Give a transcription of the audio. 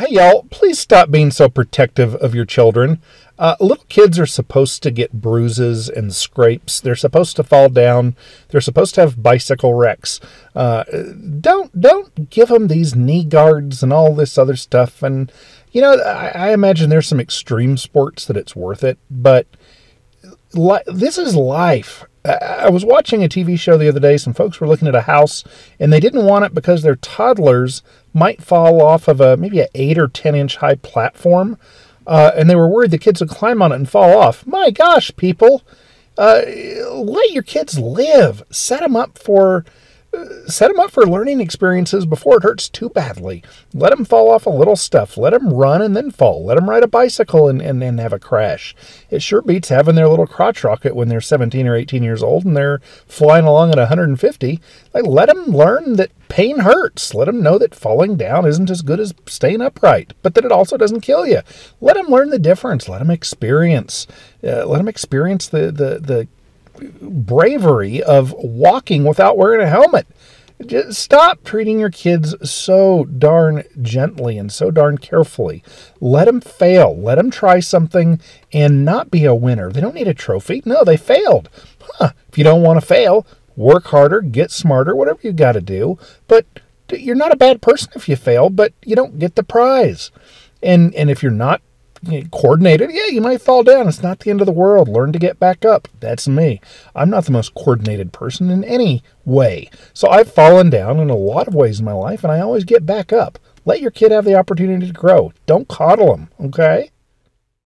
Hey, y'all, please stop being so protective of your children. Uh, little kids are supposed to get bruises and scrapes. They're supposed to fall down. They're supposed to have bicycle wrecks. Uh, don't don't give them these knee guards and all this other stuff. And you know, I, I imagine there's some extreme sports that it's worth it, but li- this is life. I was watching a TV show the other day. Some folks were looking at a house, and they didn't want it because their toddlers might fall off of a maybe a eight or ten inch high platform, uh, and they were worried the kids would climb on it and fall off. My gosh, people, uh, let your kids live. Set them up for set them up for learning experiences before it hurts too badly. Let them fall off a little stuff. Let them run and then fall. Let them ride a bicycle and, and, and have a crash. It sure beats having their little crotch rocket when they're 17 or 18 years old and they're flying along at 150. Like, let them learn that pain hurts. Let them know that falling down isn't as good as staying upright, but that it also doesn't kill you. Let them learn the difference. Let them experience. Uh, let them experience the, the, the bravery of walking without wearing a helmet. Just stop treating your kids so darn gently and so darn carefully. Let them fail. Let them try something and not be a winner. They don't need a trophy. No, they failed. Huh. If you don't want to fail, work harder, get smarter, whatever you got to do. But you're not a bad person if you fail, but you don't get the prize. And and if you're not coordinated. Yeah, you might fall down. It's not the end of the world. Learn to get back up. That's me. I'm not the most coordinated person in any way. So I've fallen down in a lot of ways in my life, and I always get back up. Let your kid have the opportunity to grow. Don't coddle them, okay?